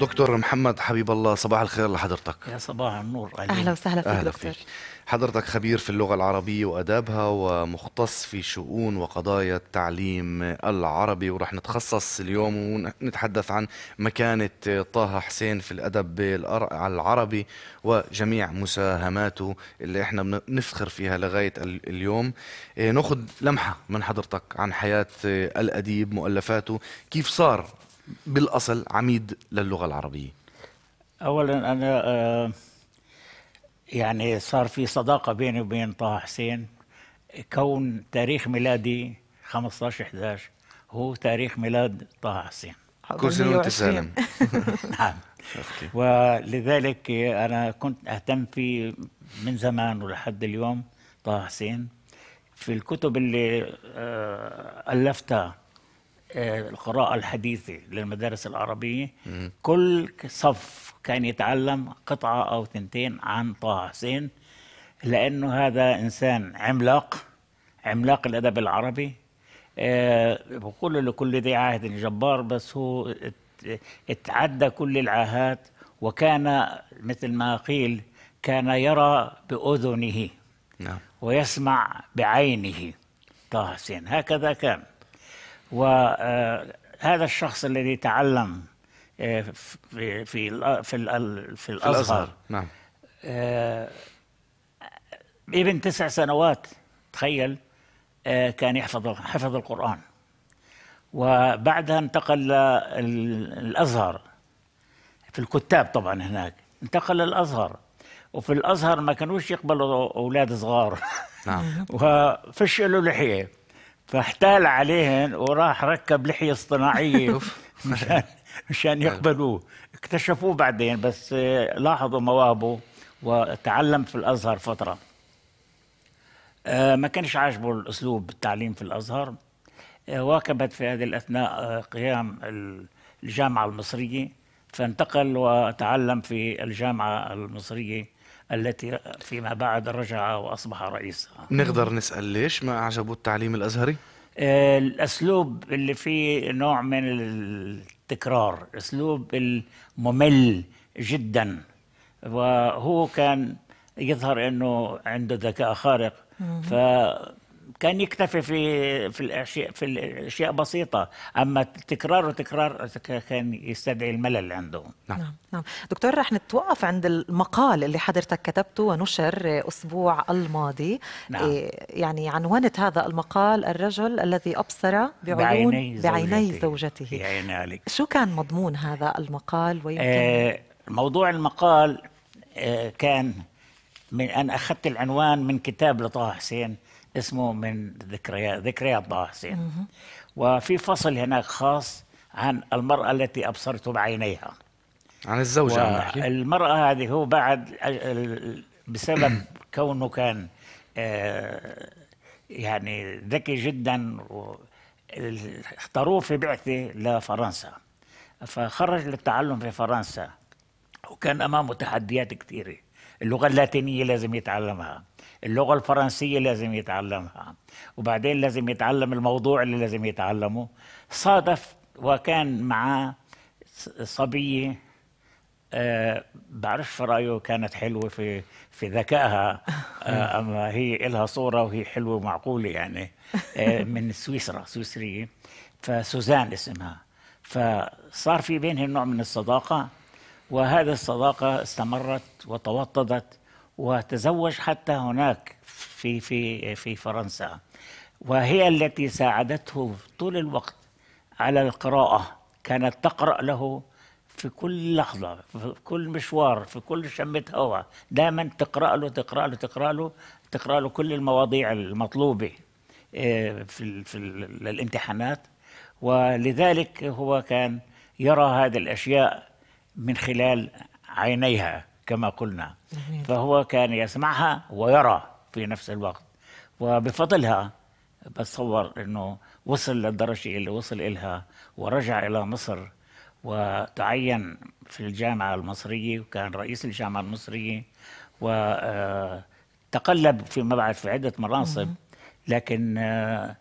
دكتور محمد حبيب الله صباح الخير لحضرتك يا صباح النور عليك. اهلا وسهلا فيك أهلا دكتور فيك. حضرتك خبير في اللغه العربيه وادابها ومختص في شؤون وقضايا التعليم العربي ورح نتخصص اليوم ونتحدث عن مكانه طه حسين في الادب العربي وجميع مساهماته اللي احنا بنفخر فيها لغايه اليوم إيه، ناخذ لمحه من حضرتك عن حياه الاديب مؤلفاته كيف صار بالاصل عميد للغه العربيه اولا انا آه، يعني صار في صداقه بيني وبين طه حسين كون تاريخ ميلادي 15 11 هو تاريخ ميلاد طه حسين كل سنه وانت سالم نعم ولذلك انا كنت اهتم فيه من زمان ولحد اليوم طه حسين في الكتب اللي آه، الفتها آه، القراءة الحديثة للمدارس العربية كل صف كان يتعلم قطعة أو تنتين عن طه حسين لأنه هذا إنسان عملاق عملاق الأدب العربي أه بقول لكل ذي عهد جبار بس هو اتعدى كل العاهات وكان مثل ما قيل كان يرى بأذنه نعم. ويسمع بعينه طه حسين هكذا كان وهذا آه، الشخص الذي تعلم آه، في في في, في الازهر نعم آه، ابن تسع سنوات تخيل كان يحفظ حفظ القرآن وبعدها انتقل للأزهر في الكتاب طبعا هناك انتقل للأزهر وفي الأزهر ما كانوش يقبلوا أولاد صغار نعم وفش له لحية فاحتال عليهن وراح ركب لحية اصطناعية مشان, مشان طيب. يقبلوه اكتشفوه بعدين بس لاحظوا مواهبه وتعلم في الأزهر فترة آه، ما كانش عاجبه الأسلوب التعليم في الأزهر آه، واكبت في هذه الأثناء آه، قيام الجامعة المصرية فانتقل وتعلم في الجامعة المصرية التي فيما بعد رجع وأصبح رئيسها نقدر نسأل ليش ما أعجبوا التعليم الأزهري؟ آه، الأسلوب اللي فيه نوع من التكرار أسلوب الممل جدا وهو كان يظهر أنه عنده ذكاء خارق ف كان يكتفي في في الاشياء في الاشياء بسيطه اما تكرار وتكرار كان يستدعي الملل عندهم نعم. نعم نعم, دكتور رح نتوقف عند المقال اللي حضرتك كتبته ونشر اسبوع الماضي نعم. إيه، يعني عنونت هذا المقال الرجل الذي ابصر بعيون بعيني, بعيني زوجته بعيني عليك شو كان مضمون هذا المقال ويمكن آه موضوع المقال آه كان من ان أخذت العنوان من كتاب لطه حسين اسمه من ذكريات ذكريات طه حسين وفي فصل هناك خاص عن المرأة التي أبصرت بعينيها عن الزوجة عم نحكي المرأة هذه هو بعد بسبب كونه كان آه، يعني ذكي جدا اختاروه في بعثة لفرنسا فخرج للتعلم في فرنسا وكان أمامه تحديات كثيرة اللغة اللاتينية لازم يتعلمها اللغة الفرنسية لازم يتعلمها وبعدين لازم يتعلم الموضوع اللي لازم يتعلمه صادف وكان معاه صبية أه بعرفش في رايه كانت حلوه في في ذكائها أه اما هي إلها صوره وهي حلوه ومعقوله يعني أه من سويسرا سويسريه فسوزان اسمها فصار في بينهم نوع من الصداقه وهذه الصداقة استمرت وتوطدت وتزوج حتى هناك في في في فرنسا وهي التي ساعدته طول الوقت على القراءة كانت تقرأ له في كل لحظة في كل مشوار في كل شمة هواء دائما تقرأ له تقرأ له تقرأ له تقرأ له كل المواضيع المطلوبة آه، في في الامتحانات ولذلك هو كان يرى هذه الأشياء من خلال عينيها كما قلنا فهو كان يسمعها ويرى في نفس الوقت وبفضلها بتصور انه وصل للدرجه اللي وصل إلها ورجع إلى مصر وتعين في الجامعة المصرية وكان رئيس الجامعة المصرية وتقلب آه، فيما بعد في عدة مناصب لكن آه،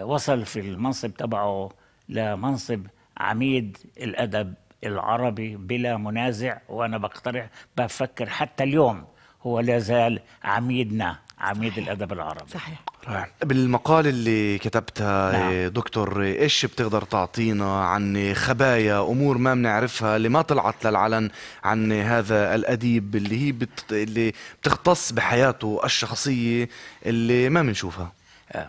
وصل في المنصب تبعه لمنصب عميد الأدب العربي بلا منازع وانا بقترح بفكر حتى اليوم هو لا زال عميدنا عميد صحيح. الادب العربي صحيح رائع. بالمقال اللي كتبتها نعم. دكتور ايش بتقدر تعطينا عن خبايا امور ما بنعرفها اللي ما طلعت للعلن عن هذا الاديب اللي هي بت... اللي بتختص بحياته الشخصيه اللي ما بنشوفها آه.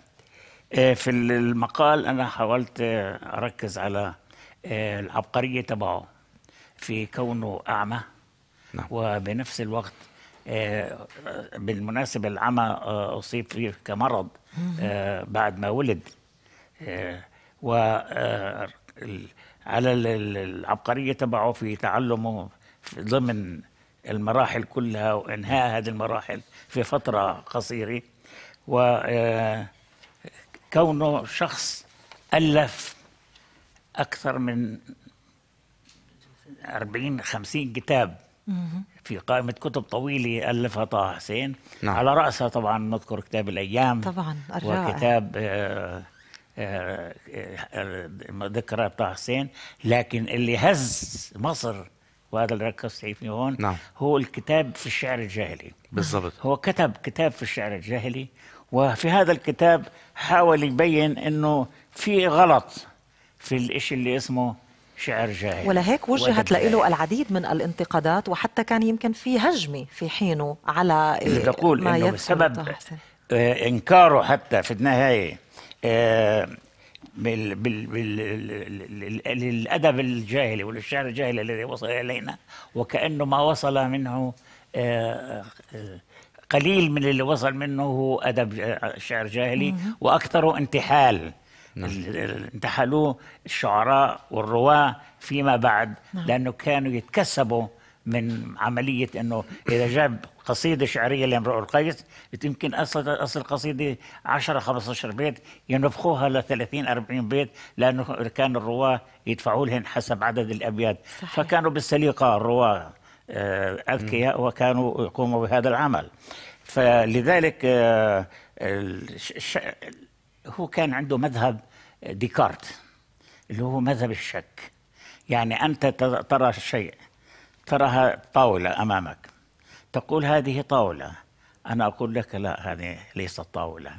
آه، في المقال انا حاولت اركز على العبقرية تبعه في كونه أعمى نعم. وبنفس الوقت آه، آه، بالمناسبة العمى آه، أصيب فيه كمرض بعد ما ولد وعلى العبقرية تبعه في تعلمه ضمن المراحل كلها وإنهاء هذه المراحل في فترة قصيرة وكونه شخص ألف أكثر من 40 50 كتاب في قائمة كتب طويلة ألفها طه حسين نعم. على رأسها طبعا نذكر كتاب الأيام طبعا الرائع. وكتاب آه، آه، آه، ذكرى طه حسين لكن اللي هز مصر وهذا اللي ركزت فيه هون نعم. هو الكتاب في الشعر الجاهلي بالضبط هو كتب كتاب في الشعر الجاهلي وفي هذا الكتاب حاول يبين انه في غلط في الإشي اللي اسمه شعر جاهل ولهيك وجهت له العديد من الانتقادات وحتى كان يمكن في هجمة في حينه على اللي أقول إيه، ما إنه بسبب آه، إنكاره حتى في النهاية آه، للأدب الجاهلي وللشعر الجاهلي الذي وصل إلينا وكأنه ما وصل منه آه، قليل من اللي وصل منه هو أدب شعر جاهلي وأكثره انتحال نعم. انتحلوه الشعراء والرواة فيما بعد نعم. لأنه كانوا يتكسبوا من عملية أنه إذا جاب قصيدة شعرية لامرؤ القيس يمكن أصل أصل قصيدة 10 15 بيت ينفخوها ل 30 40 بيت لأنه كان الرواة يدفعوا لهم حسب عدد الأبيات صحيح. فكانوا بالسليقة الرواة آه، أذكياء وكانوا يقوموا بهذا العمل فلذلك آه، هو كان عنده مذهب ديكارت اللي هو مذهب الشك يعني أنت ترى شيء تراها طاولة أمامك تقول هذه طاولة أنا أقول لك لا هذه ليست طاولة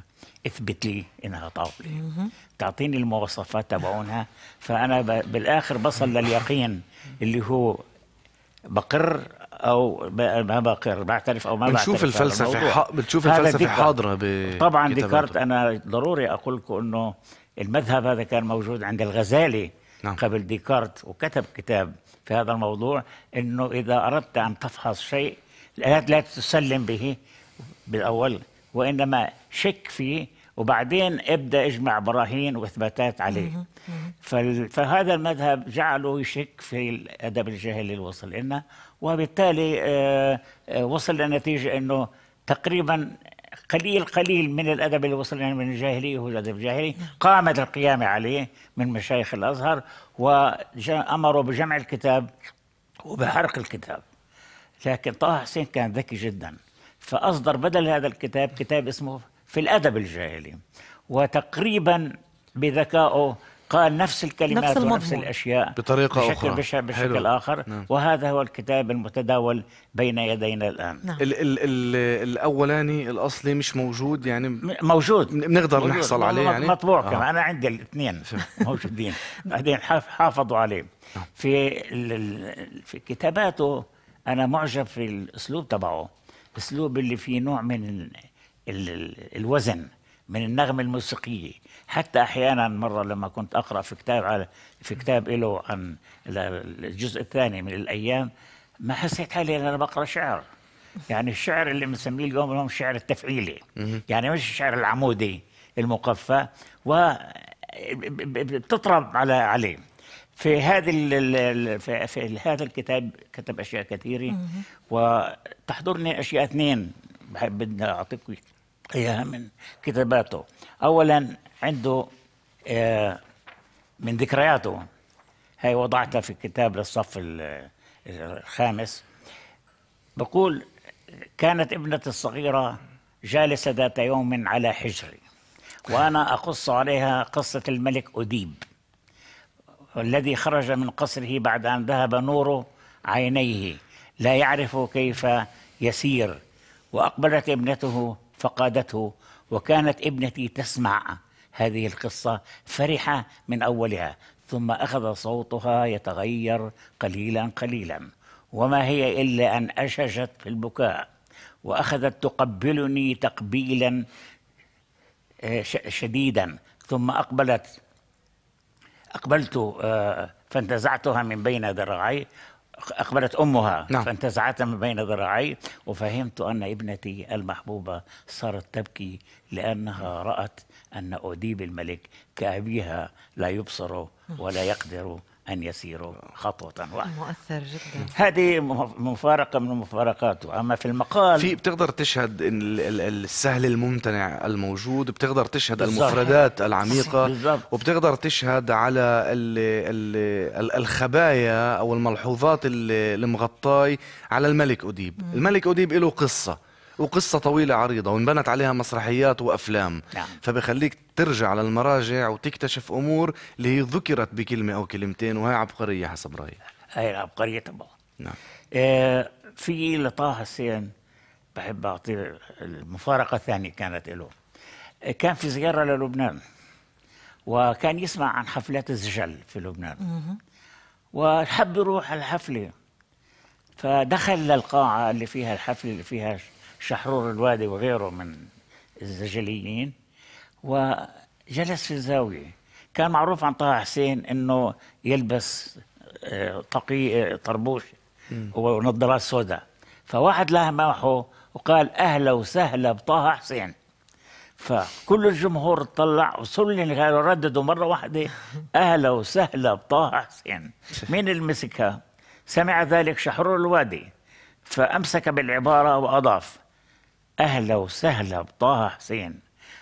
اثبت لي انها طاوله تعطيني المواصفات تبعونها فانا بالاخر بصل لليقين اللي هو بقر او ما بقر بعترف او ما بعترف بنشوف الفلسفه ح... بتشوف الفلسفه حاضره ب... طبعا ديكارت انا ضروري اقول لكم انه المذهب هذا كان موجود عند الغزالي نعم. قبل ديكارت وكتب كتاب في هذا الموضوع انه اذا اردت ان تفحص شيء لا تسلم به بالاول وانما شك فيه وبعدين ابدا اجمع براهين واثباتات عليه فهذا المذهب جعله يشك في الادب الجاهلي اللي آه، آه، وصل لنا وبالتالي وصل لنتيجه انه تقريبا قليل قليل من الادب اللي وصل لنا يعني من الجاهليه هو الادب الجاهلي نعم. قامت القيامه عليه من مشايخ الازهر وامروا بجمع الكتاب وبحرق الكتاب لكن طه حسين كان ذكي جدا فاصدر بدل هذا الكتاب كتاب اسمه في الأدب الجاهلي وتقريبا بذكائه قال نفس الكلمات نفس ونفس الاشياء بطريقه بشكل اخرى بشكل, بشكل اخر نعم. وهذا هو الكتاب المتداول بين يدينا الان نعم. ال ال ال الاولاني الاصلي مش موجود يعني موجود بنقدر نحصل عليه يعني مطبوع آه. كمان انا عندي الاثنين موجودين بعدين حافظوا عليه نعم. في في كتاباته انا معجب في الاسلوب تبعه الاسلوب اللي فيه نوع من الوزن من النغمة الموسيقية حتى أحيانا مرة لما كنت أقرأ في كتاب على في كتاب له عن الجزء الثاني من الأيام ما حسيت حالي أنا بقرأ شعر يعني الشعر اللي بنسميه اليوم اليوم الشعر التفعيلي يعني مش الشعر العمودي المقفى و بتطرب على عليه في هذه في هذا الكتاب كتب اشياء كثيره وتحضرني اشياء اثنين بدنا أعطيكم إياها من كتاباته أولا عنده آه، من ذكرياته هي وضعتها في كتاب للصف الخامس بقول كانت ابنتي الصغيرة جالسة ذات يوم على حجري وأنا أقص عليها قصة الملك أديب الذي خرج من قصره بعد أن ذهب نور عينيه لا يعرف كيف يسير وأقبلت ابنته فقادته وكانت ابنتي تسمع هذه القصة فرحة من أولها ثم أخذ صوتها يتغير قليلا قليلا وما هي إلا أن أشجت في البكاء وأخذت تقبلني تقبيلا آه، شديدا ثم أقبلت أقبلت آه، فانتزعتها من بين ذراعي أقبلت أمها نعم. فانتزعت من بين ذراعي وفهمت أن ابنتي المحبوبة صارت تبكي لأنها رأت أن أديب الملك كأبيها لا يبصر ولا يقدر أن يسيروا خطوة واحدة مؤثر جدا هذه مفارقة من مفارقاته أما في المقال في بتقدر تشهد السهل الممتنع الموجود بتقدر تشهد بالزبط. المفردات العميقة بالزبط. وبتقدر تشهد على الخبايا أو الملحوظات المغطاي على الملك أديب الملك أديب له قصة وقصة طويلة عريضة وانبنت عليها مسرحيات وأفلام نعم. فبخليك ترجع للمراجع وتكتشف أمور اللي هي ذكرت بكلمة أو كلمتين وهي عبقرية حسب رأيي هي عبقرية طبعا نعم. آه في لطه حسين بحب أعطي المفارقة الثانية كانت له آه، كان في زيارة للبنان وكان يسمع عن حفلات الزجل في لبنان وحب يروح الحفلة فدخل للقاعة اللي فيها الحفلة اللي فيها شحرور الوادي وغيره من الزجليين وجلس في زاوية كان معروف عن طه حسين أنه يلبس آه، طقي آه، طربوش ونظارات سوداء فواحد معه وقال أهلا وسهلا بطه حسين فكل الجمهور اطلع يعني قالوا رددوا مره واحده اهلا وسهلا بطه حسين مين اللي مسكها؟ سمع ذلك شحرور الوادي فامسك بالعباره واضاف أهلا وسهلا بطه حسين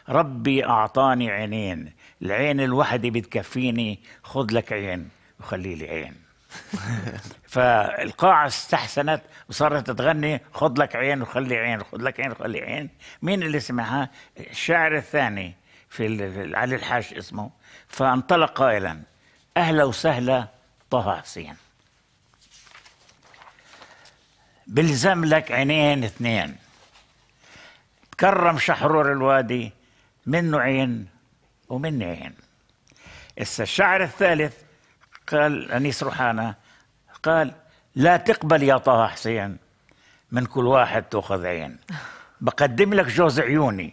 ربي أعطاني عينين العين الوحدة بتكفيني خذ لك عين وخلي لي عين فالقاعة استحسنت وصارت تغني خذ لك عين وخلي عين خد لك عين وخلي عين مين اللي سمعها الشاعر الثاني في علي الحاج اسمه فانطلق قائلا أهلا وسهلا طه حسين بلزم لك عينين اثنين تكرم شحرور الوادي منه عين ومني عين إسا الشعر الثالث قال أنيس روحانا قال لا تقبل يا طه حسين من كل واحد تأخذ عين بقدم لك جوز عيوني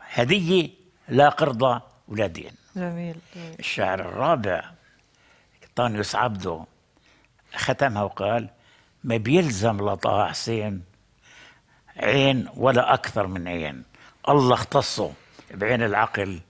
هدية لا قرضة ولا دين جميل, جميل. الشعر الرابع طانيوس عبده ختمها وقال ما بيلزم لطه حسين عين ولا أكثر من عين الله اختصه بعين العقل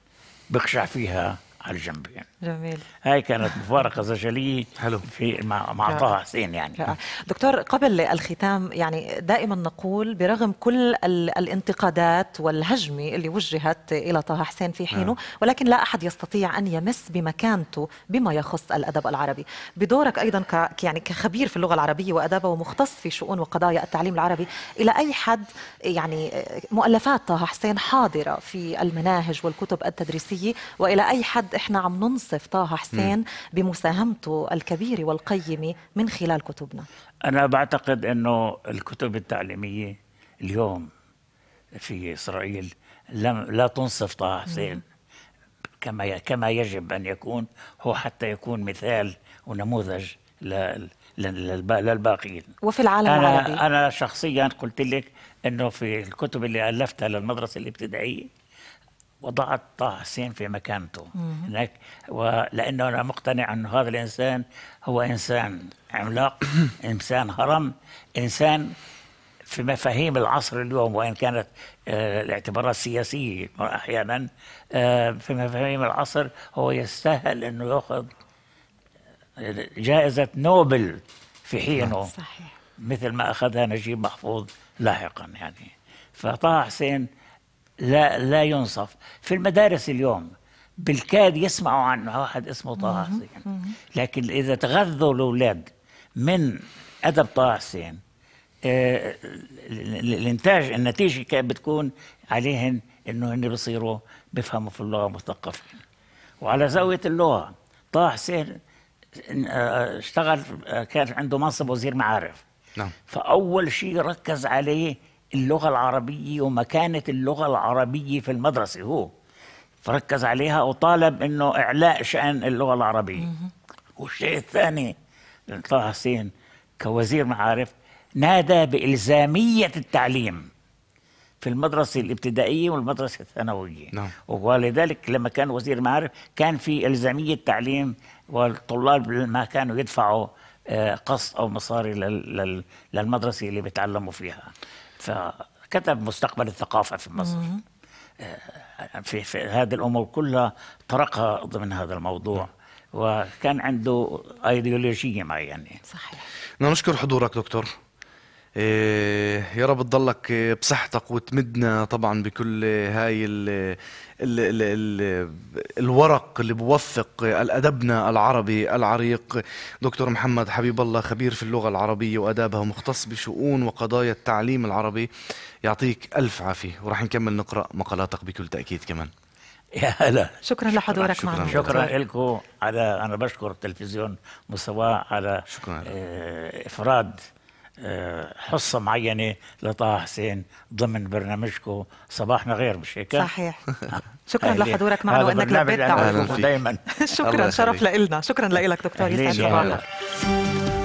بقشع فيها على الجنبين جميل هاي كانت مفارقه زجليه حلو في مع مع طه حسين يعني رأى. دكتور قبل الختام يعني دائما نقول برغم كل الانتقادات والهجمه اللي وجهت الى طه حسين في حينه نعم. ولكن لا احد يستطيع ان يمس بمكانته بما يخص الادب العربي بدورك ايضا ك يعني كخبير في اللغه العربيه وادابها ومختص في شؤون وقضايا التعليم العربي الى اي حد يعني مؤلفات طه حسين حاضره في المناهج والكتب التدريسيه والى اي حد احنا عم ننصر يصف طه حسين بمساهمته الكبيرة والقيمة من خلال كتبنا أنا بعتقد أنه الكتب التعليمية اليوم في إسرائيل لم لا تنصف طه حسين كما كما يجب أن يكون هو حتى يكون مثال ونموذج للباقيين وفي العالم أنا العربي أنا شخصيا قلت لك أنه في الكتب اللي ألفتها للمدرسة الابتدائية وضعت طه حسين في مكانته هناك ولانه انا مقتنع انه هذا الانسان هو انسان عملاق انسان هرم انسان في مفاهيم العصر اليوم وان كانت آه، الاعتبارات سياسيه احيانا آه، في مفاهيم العصر هو يستاهل انه ياخذ جائزه نوبل في حينه صحيح مثل ما اخذها نجيب محفوظ لاحقا يعني فطه حسين لا لا ينصف في المدارس اليوم بالكاد يسمعوا عنه واحد اسمه طه حسين لكن اذا تغذوا الاولاد من ادب طه حسين الانتاج آه، النتيجه كانت بتكون عليهن انه هن بصيروا بيفهموا في اللغه مثقفين وعلى زاويه اللغه طه حسين آه، آه، اشتغل كان عنده منصب وزير معارف نعم فاول شيء ركز عليه اللغة العربية ومكانة اللغة العربية في المدرسة هو فركز عليها وطالب أنه إعلاء شأن اللغة العربية والشيء الثاني طه حسين كوزير معارف نادى بإلزامية التعليم في المدرسة الابتدائية والمدرسة الثانوية نعم. ولذلك لما كان وزير معارف كان في إلزامية تعليم والطلاب ما كانوا يدفعوا قسط او مصاري للمدرسه اللي بيتعلموا فيها فكتب مستقبل الثقافه في مصر آه، في, في هذه الامور كلها طرقها ضمن هذا الموضوع وكان عنده ايديولوجيه معينه يعني. صحيح نعم، نشكر حضورك دكتور آه، يا رب تضلك بصحتك وتمدنا طبعا بكل هاي الـ الـ الورق اللي بوثق الأدبنا العربي العريق دكتور محمد حبيب الله خبير في اللغة العربية وأدابها مختص بشؤون وقضايا التعليم العربي يعطيك ألف عافية وراح نكمل نقرأ مقالاتك بكل تأكيد كمان يا هلا شكرا لحضورك معنا شكرا, لكم على انا بشكر تلفزيون مستواه على شكرا. آه، افراد حصة معينة لطه حسين ضمن برنامجكم صباحنا غير مش هيك؟ صحيح شكرا لحضورك معنا وانك لبيت دعوتنا دائما شكرا شرف لنا شكرا لك دكتور يسعد صباحك